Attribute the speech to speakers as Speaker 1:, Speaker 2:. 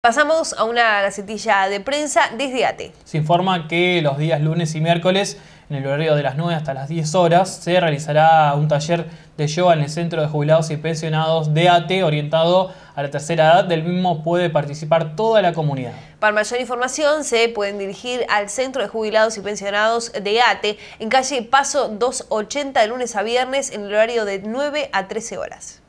Speaker 1: Pasamos a una gacetilla de prensa desde ATE.
Speaker 2: Se informa que los días lunes y miércoles, en el horario de las 9 hasta las 10 horas, se realizará un taller de yoga en el Centro de Jubilados y Pensionados de ATE, orientado a la tercera edad. Del mismo puede participar toda la comunidad.
Speaker 1: Para mayor información se pueden dirigir al Centro de Jubilados y Pensionados
Speaker 3: de ATE, en calle Paso 280 de lunes a viernes, en el horario de 9 a 13 horas.